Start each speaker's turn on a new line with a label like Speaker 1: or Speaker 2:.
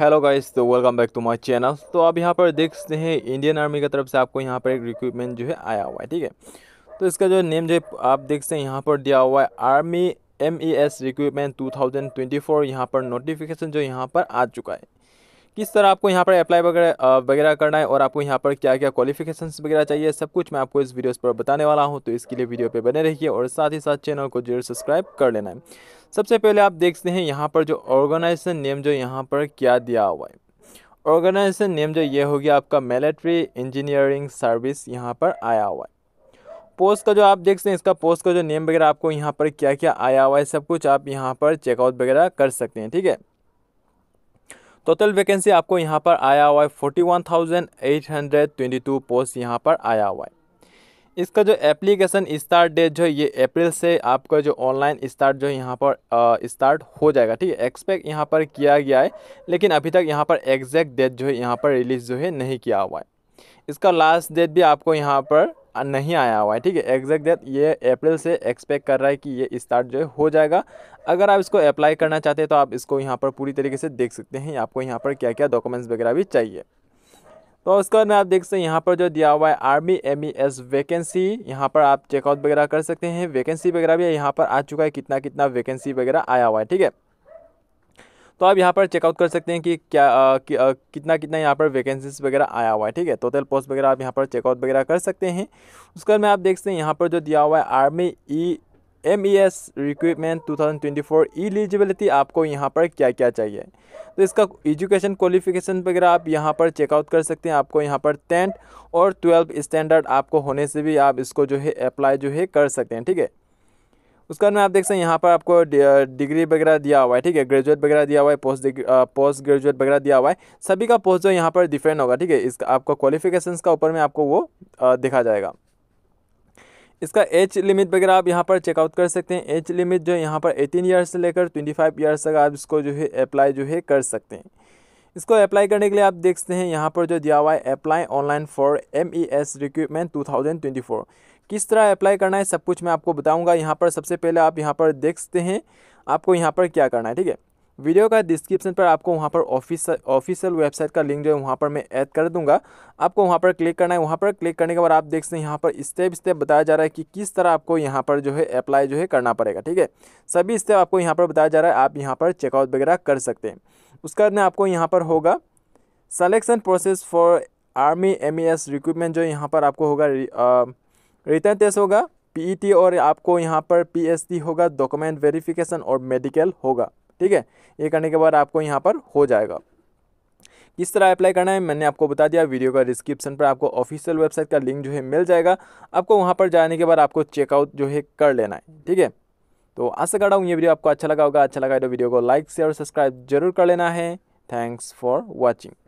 Speaker 1: hello guys तो welcome back to my channel तो आप यहाँ पर देख सकते हैं इंडियन आर्मी की तरफ से आपको यहाँ पर एक रिक्रूटमेंट जो है आया हुआ है ठीक है तो इसका जो नेम जो है आप देख सकते हैं यहाँ पर दिया हुआ है army M E S recruitment two thousand twenty four यहाँ पर नोटिफिकेशन जो यहाँ पर आ चुका है किस तरह आपको यहाँ पर अप्लाई वगैरह वगैरह करना है और आपको यहाँ पर क्या क्या क्वालिफिकेशन वगैरह चाहिए सब कुछ मैं आपको इस वीडियो पर बताने वाला हूँ तो इसके लिए वीडियो पर बने रहिए और साथ ही साथ चैनल को जरूर सब्सक्राइब कर लेना है सबसे पहले आप देखते हैं यहाँ पर जो ऑर्गेनाइजेशन नेम जो यहाँ पर क्या दिया हुआ है ऑर्गेनाइजेशन नेम जो ये हो गया आपका मिलिट्री इंजीनियरिंग सर्विस यहाँ पर आया हुआ है पोस्ट का जो आप देख सकते हैं इसका पोस्ट का जो नेम वगैरह आपको यहाँ पर क्या क्या आया हुआ है सब कुछ आप यहाँ पर चेकआउट वगैरह कर सकते हैं ठीक है टोटल वैकेंसी आपको यहाँ पर आया हुआ है forty one thousand eight hundred twenty two post यहाँ पर आया हुआ है इसका जो एप्लीकेशन स्टार्ट डेट जो है ये अप्रैल से आपका जो ऑनलाइन स्टार्ट जो है यहाँ पर स्टार्ट हो जाएगा ठीक है एक्सपेक्ट यहाँ पर किया गया है लेकिन अभी तक यहाँ पर एग्जैक्ट डेट जो है यहाँ पर रिलीज़ जो है नहीं किया हुआ है इसका लास्ट डेट भी आपको यहाँ पर नहीं आया हुआ है ठीक है एग्जैक्ट डेट ये अप्रैल से एक्सपेक्ट कर रहा है कि ये स्टार्ट जो है हो जाएगा अगर आप इसको अप्लाई करना चाहते हैं तो आप इसको यहाँ पर पूरी तरीके से देख सकते हैं आपको यहाँ पर क्या क्या डॉक्यूमेंट्स वगैरह भी चाहिए तो उसके बाद में आप देख सकते हैं यहाँ पर जो दिया हुआ है army M E S vacancy यहाँ पर आप चेकआउट वगैरह कर सकते हैं वैकेंसी वगैरह भी यहाँ पर आ चुका है कितना कितना वैकेंसी वगैरह आया हुआ है ठीक है तो आप यहाँ पर चेकआउट कर सकते हैं कि क्या आ, कि, आ, कितना कितना यहाँ पर वैकेंसीज वगैरह आया हुआ है ठीक है टोटल तो पोस्ट वगैरह आप यहाँ पर चेकआउट वगैरह कर सकते हैं उसके बाद में आप देख सकते हैं यहाँ पर जो दिया हुआ है army E M E S recruitment two thousand twenty four eligibility आपको यहाँ पर क्या क्या चाहिए तो इसका एजुकेशन क्वालिफिकेशन वगैरह आप यहाँ पर चेकआउट कर सकते हैं आपको यहाँ पर टेंथ और ट्वेल्व स्टैंडर्ड आपको होने से भी आप इसको जो है अप्लाई जो है कर सकते हैं ठीक है उसके बाद में आप देख सकते हैं यहाँ पर आपको डिग्री वगैरह दिया हुआ है ठीक है ग्रेजुएट वगैरह दिया हुआ है पोस्ट पोस्ट ग्रेजुएट वगैरह दिया हुआ है सभी का पोस्ट जो यहाँ पर डिफरेंट होगा ठीक है इसका आपका क्वालिफिकेशंस का ऊपर में आपको वो देखा जाएगा इसका एज लिमिट वगैरह आप यहाँ पर चेकआउट कर सकते हैं एज लिमिट जो यहाँ पर एटीन ईयर्स से लेकर फाइव ईयर्स तक आप इसको जो है अप्लाई जो है कर सकते हैं इसको अप्लाई करने के लिए आप देखते हैं यहाँ पर जो दिया हुआ है apply online for M E S recruitment two thousand twenty four किस तरह अप्लाई करना है सब कुछ मैं आपको बताऊँगा यहाँ पर सबसे पहले आप यहाँ पर देख सकते हैं आपको यहाँ पर क्या करना है ठीक है वीडियो का डिस्क्रिप्शन पर आपको वहाँ पर ऑफिस ऑफिशियल वेबसाइट का लिंक जो है वहाँ पर मैं ऐड कर दूंगा आपको वहाँ पर क्लिक करना है वहाँ पर क्लिक करने के बाद आप देख सकते हैं यहाँ पर स्टेप स्टेप बताया जा रहा है कि किस तरह आपको यहाँ पर जो है अप्लाई जो है करना पड़ेगा ठीक है सभी स्टेप आपको यहाँ पर बताया जा रहा है आप यहाँ पर चेकआउट वगैरह कर सकते हैं उसका ना आपको यहाँ पर होगा selection process for army M S recruitment जो यहाँ पर आपको होगा रिटर्न टेस्ट होगा पीईटी e और आपको यहाँ पर पीएसटी होगा डॉक्यूमेंट वेरिफिकेशन और मेडिकल होगा ठीक है ये करने के बाद आपको यहाँ पर हो जाएगा किस तरह अप्लाई करना है मैंने आपको बता दिया वीडियो का डिस्क्रिप्शन पर आपको ऑफिशियल वेबसाइट का लिंक जो है मिल जाएगा आपको वहाँ पर जाने के बाद आपको चेकआउट जो है कर लेना है ठीक है तो आशा करता हूँ ये वीडियो आपको अच्छा लगा होगा अच्छा लगा तो वीडियो को लाइक शेयर और सब्सक्राइब जरूर कर लेना है थैंक्स फॉर वॉचिंग